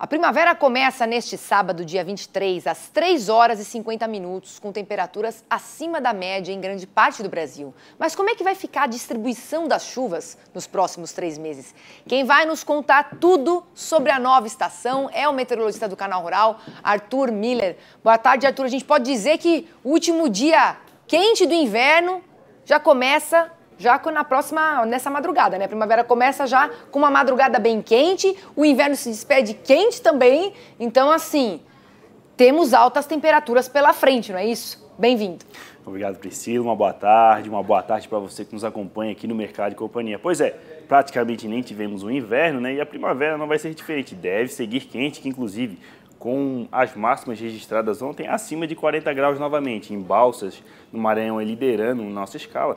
A primavera começa neste sábado, dia 23, às 3 horas e 50 minutos, com temperaturas acima da média em grande parte do Brasil. Mas como é que vai ficar a distribuição das chuvas nos próximos três meses? Quem vai nos contar tudo sobre a nova estação é o meteorologista do Canal Rural, Arthur Miller. Boa tarde, Arthur. A gente pode dizer que o último dia quente do inverno já começa já na próxima, nessa madrugada, né? A primavera começa já com uma madrugada bem quente, o inverno se despede quente também. Então, assim, temos altas temperaturas pela frente, não é isso? Bem-vindo. Obrigado, Priscila. Uma boa tarde, uma boa tarde para você que nos acompanha aqui no Mercado e Companhia. Pois é, praticamente nem tivemos um inverno, né? E a primavera não vai ser diferente. Deve seguir quente, que inclusive com as máximas registradas ontem acima de 40 graus novamente, em Balsas, no Maranhão, é liderando nossa escala.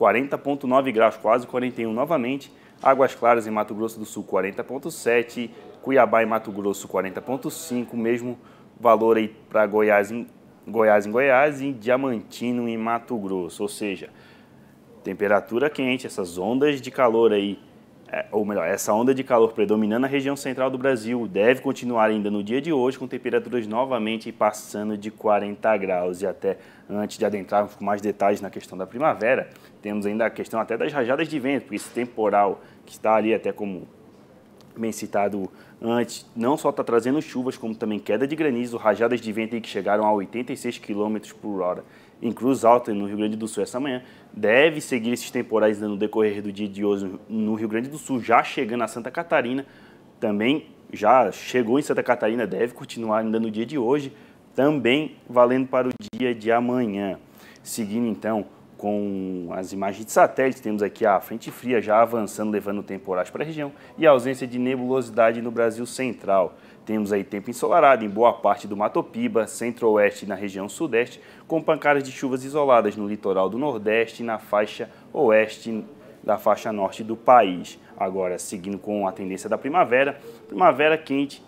40,9 graus, quase 41 novamente. Águas Claras em Mato Grosso do Sul 40,7, Cuiabá em Mato Grosso 40,5, mesmo valor aí para Goiás em Goiás em Goiás e Diamantino em Mato Grosso, ou seja, temperatura quente, essas ondas de calor aí é, ou melhor, essa onda de calor predominando na região central do Brasil deve continuar ainda no dia de hoje, com temperaturas novamente passando de 40 graus. E até antes de adentrarmos com mais detalhes na questão da primavera, temos ainda a questão até das rajadas de vento, porque esse temporal que está ali até como bem citado antes, não só está trazendo chuvas, como também queda de granizo, rajadas de vento que chegaram a 86 km por hora em Cruz Alta, no Rio Grande do Sul, essa manhã. Deve seguir esses temporais no decorrer do dia de hoje no Rio Grande do Sul, já chegando a Santa Catarina. Também já chegou em Santa Catarina, deve continuar ainda no dia de hoje, também valendo para o dia de amanhã. Seguindo então com as imagens de satélite, temos aqui a frente fria já avançando, levando temporais para a região e a ausência de nebulosidade no Brasil central. Temos aí tempo ensolarado em boa parte do Mato Piba, centro-oeste e na região sudeste, com pancadas de chuvas isoladas no litoral do nordeste e na faixa oeste da faixa norte do país. Agora, seguindo com a tendência da primavera, primavera quente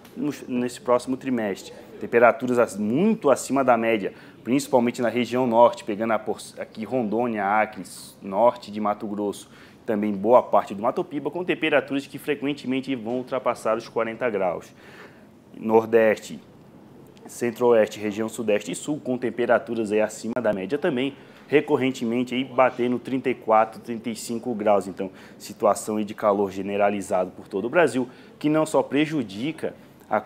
nesse próximo trimestre temperaturas muito acima da média, principalmente na região norte, pegando aqui Rondônia, Acre, norte de Mato Grosso, também boa parte do Mato Piba, com temperaturas que frequentemente vão ultrapassar os 40 graus. Nordeste, Centro-Oeste, região Sudeste e Sul, com temperaturas aí acima da média também, recorrentemente aí batendo 34, 35 graus. Então, situação aí de calor generalizado por todo o Brasil, que não só prejudica a,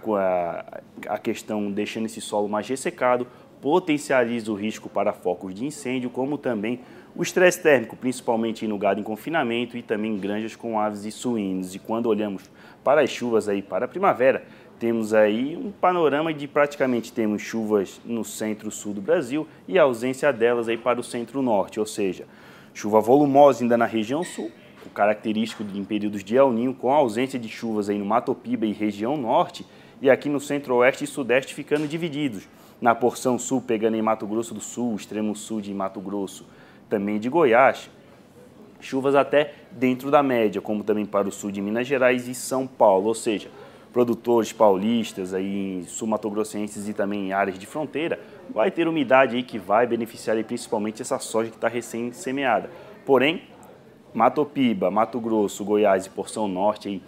a, a questão deixando esse solo mais ressecado, potencializa o risco para focos de incêndio, como também o estresse térmico, principalmente no gado em confinamento e também em granjas com aves e suínos. E quando olhamos para as chuvas aí para a primavera, temos aí um panorama de praticamente temos chuvas no centro-sul do Brasil e a ausência delas aí para o centro-norte, ou seja, chuva volumosa ainda na região sul, o característico de, em períodos de El Ninho, com a ausência de chuvas aí no Mato Piba e região norte, e aqui no centro-oeste e sudeste ficando divididos. Na porção sul, pegando em Mato Grosso do Sul, extremo sul de Mato Grosso, também de Goiás, chuvas até dentro da média, como também para o sul de Minas Gerais e São Paulo, ou seja, produtores paulistas aí sul-mato-grossenses e também em áreas de fronteira, vai ter umidade aí que vai beneficiar aí principalmente essa soja que está recém semeada. Porém, Mato Piba, Mato Grosso, Goiás e porção norte aí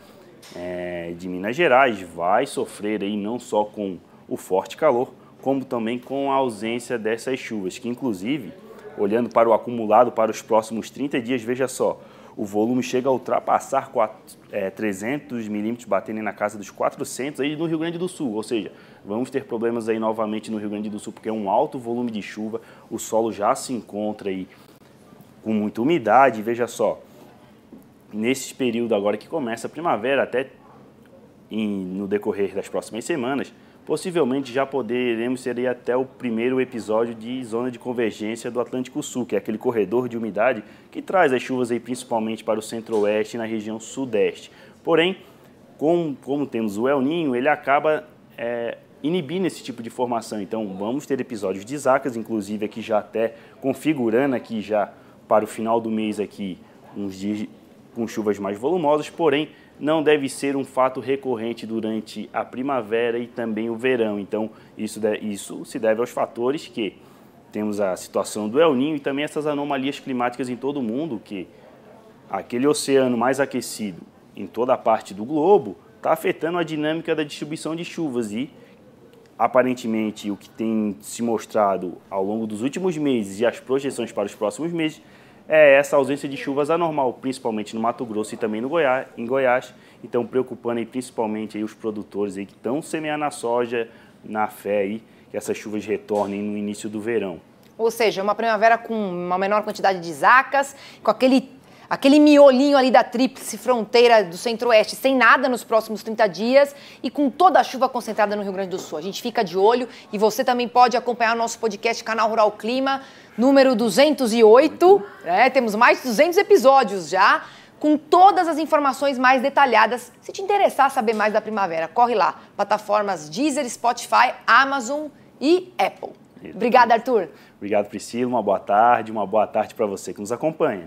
é, de Minas Gerais vai sofrer aí não só com o forte calor, como também com a ausência dessas chuvas, que inclusive, olhando para o acumulado para os próximos 30 dias, veja só, o volume chega a ultrapassar 4, é, 300 milímetros, batendo na casa dos 400 aí no Rio Grande do Sul. Ou seja, vamos ter problemas aí novamente no Rio Grande do Sul, porque é um alto volume de chuva, o solo já se encontra aí com muita umidade. Veja só, nesse período agora que começa a primavera, até em, no decorrer das próximas semanas, possivelmente já poderemos ser até o primeiro episódio de zona de convergência do Atlântico Sul, que é aquele corredor de umidade que traz as chuvas aí principalmente para o centro-oeste e na região sudeste. Porém, como, como temos o El Ninho, ele acaba é, inibindo esse tipo de formação. Então, vamos ter episódios de zacas, inclusive aqui já até configurando aqui já para o final do mês aqui uns dias com chuvas mais volumosas, porém não deve ser um fato recorrente durante a primavera e também o verão. Então, isso, isso se deve aos fatores que temos a situação do El Ninho e também essas anomalias climáticas em todo o mundo, que aquele oceano mais aquecido em toda a parte do globo está afetando a dinâmica da distribuição de chuvas e aparentemente o que tem se mostrado ao longo dos últimos meses e as projeções para os próximos meses é essa ausência de chuvas anormal, principalmente no Mato Grosso e também no Goiás, em Goiás. Então, preocupando aí, principalmente aí, os produtores aí, que estão semeando a soja na fé aí, que essas chuvas retornem no início do verão. Ou seja, uma primavera com uma menor quantidade de zacas, com aquele aquele miolinho ali da tríplice fronteira do Centro-Oeste, sem nada nos próximos 30 dias e com toda a chuva concentrada no Rio Grande do Sul. A gente fica de olho e você também pode acompanhar o nosso podcast Canal Rural Clima, número 208. é Temos mais de 200 episódios já, com todas as informações mais detalhadas. Se te interessar saber mais da primavera, corre lá. Plataformas Deezer, Spotify, Amazon e Apple. Obrigada, Arthur. Obrigado, Priscila. Uma boa tarde, uma boa tarde para você que nos acompanha.